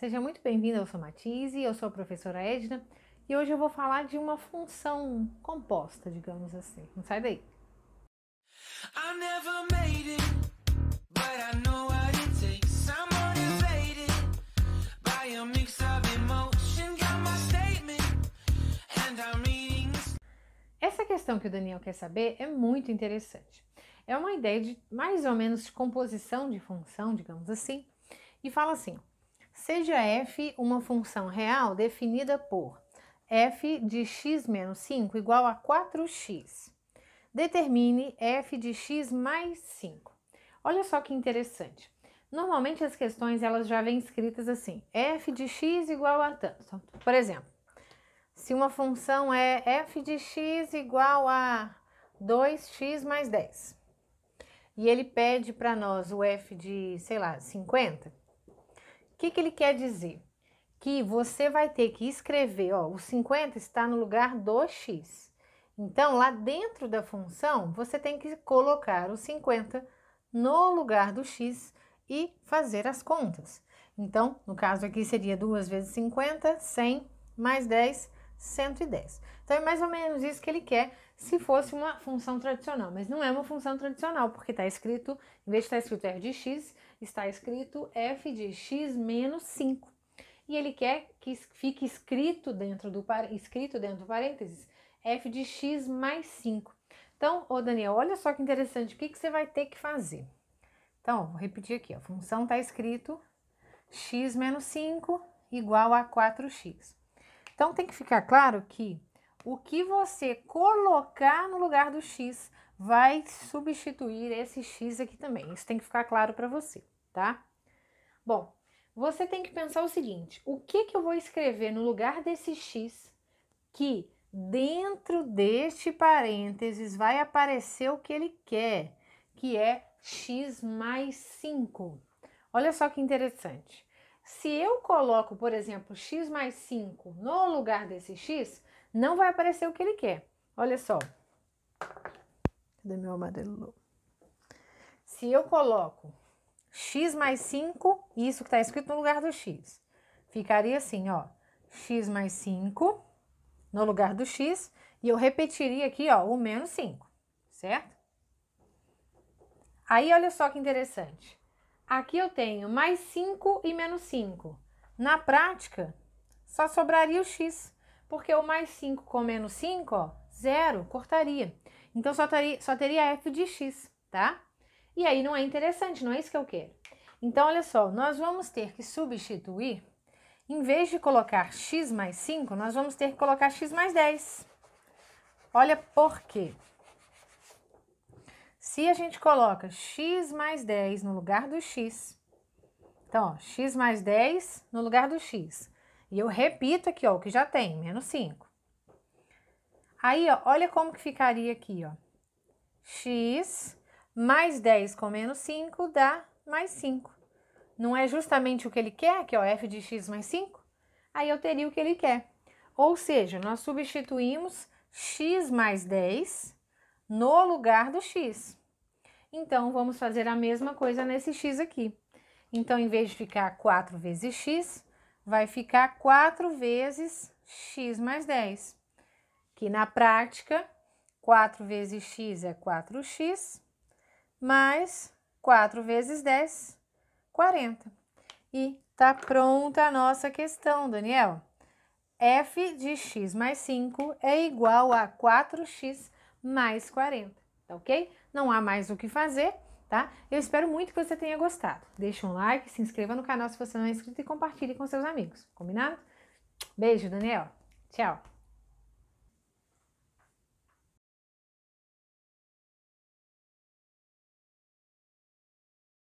Seja muito bem-vindo ao Somatize, eu sou a professora Edna e hoje eu vou falar de uma função composta, digamos assim. Não sai daí! Essa questão que o Daniel quer saber é muito interessante. É uma ideia de mais ou menos composição de função, digamos assim, e fala assim: Seja f uma função real definida por f de x menos 5 igual a 4x. Determine f de x mais 5. Olha só que interessante. Normalmente as questões elas já vêm escritas assim, f de x igual a tanto. Então, por exemplo, se uma função é f de x igual a 2x mais 10, e ele pede para nós o f de, sei lá, 50, que, que ele quer dizer? Que você vai ter que escrever, ó, o 50 está no lugar do x. Então, lá dentro da função, você tem que colocar o 50 no lugar do x e fazer as contas. Então, no caso aqui seria 2 vezes 50, 100, mais 10, 110. Então é mais ou menos isso que ele quer se fosse uma função tradicional, mas não é uma função tradicional, porque está escrito, em vez de estar tá escrito f de x, está escrito f de x menos 5. E ele quer que fique escrito dentro do, escrito dentro do parênteses f de x mais 5. Então, ô Daniel, olha só que interessante, o que, que você vai ter que fazer? Então, vou repetir aqui, a função está escrito x menos 5 igual a 4x. Então tem que ficar claro que o que você colocar no lugar do x vai substituir esse x aqui também. Isso tem que ficar claro para você, tá? Bom, você tem que pensar o seguinte: o que, que eu vou escrever no lugar desse x que dentro deste parênteses vai aparecer o que ele quer, que é x mais 5. Olha só que interessante. Se eu coloco, por exemplo, x mais 5 no lugar desse x, não vai aparecer o que ele quer. Olha só. Cadê meu amarelo? Se eu coloco x mais 5, isso que está escrito no lugar do x, ficaria assim, ó. x mais 5 no lugar do x, e eu repetiria aqui, ó, o menos 5, certo? Aí, olha só que interessante. Aqui eu tenho mais 5 e menos 5. Na prática, só sobraria o x, porque o mais 5 com menos 5, ó, zero, cortaria. Então só teria, só teria f de x, tá? E aí não é interessante, não é isso que eu quero. Então, olha só, nós vamos ter que substituir, em vez de colocar x mais 5, nós vamos ter que colocar x mais 10. Olha por quê. Se a gente coloca x mais 10 no lugar do x, então, ó, x mais 10 no lugar do x. E eu repito aqui, ó, o que já tem, menos 5. Aí, ó, olha como que ficaria aqui, ó. x mais 10 com menos 5 dá mais 5. Não é justamente o que ele quer, que é f de x mais 5? Aí eu teria o que ele quer. Ou seja, nós substituímos x mais 10 no lugar do x. Então, vamos fazer a mesma coisa nesse x aqui. Então, em vez de ficar 4 vezes x, vai ficar 4 vezes x mais 10. Que na prática, 4 vezes x é 4x, mais 4 vezes 10, 40. E tá pronta a nossa questão, Daniel. f de x mais 5 é igual a 4x mais 40 tá ok? Não há mais o que fazer, tá? Eu espero muito que você tenha gostado. Deixa um like, se inscreva no canal se você não é inscrito e compartilhe com seus amigos, combinado? Beijo, Daniel. Tchau.